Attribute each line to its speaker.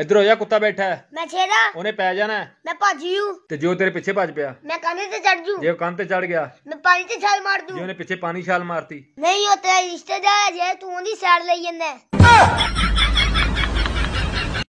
Speaker 1: ਇੱਧਰ ਹੋ ਜਾ ਕੁੱਤਾ ਬੈਠਾ ਮੈਂ ਛੇਦਾ ਉਹਨੇ ਪੈ ਜਾਣਾ
Speaker 2: ਮੈਂ ਭੱਜ ਜੂ
Speaker 1: ਤੇ ਜੋ ਤੇਰੇ ਪਿੱਛੇ ਭੱਜ ਪਿਆ
Speaker 2: ਮੈਂ ਕੰਨ ਤੇ ਚੜ ਜੂ ਜੇ
Speaker 1: ਕੰਨ ਤੇ ਚੜ ਗਿਆ
Speaker 2: ਮੈਂ ਪਾਣੀ ਤੇ ਛਾਲ ਮਾਰ ਜੇ ਉਹਨੇ
Speaker 1: ਪਿੱਛੇ ਪਾਣੀ ਛਾਲ ਮਾਰਤੀ
Speaker 2: ਨਹੀਂ ਉਹ ਤੇਰਾ ਰਿਸ਼ਤੇਦਾਰ ਹੈ ਜੇ ਤੂੰ ਉਹਦੀ ਸਾਈਡ ਲਈ ਜਾਂਦਾ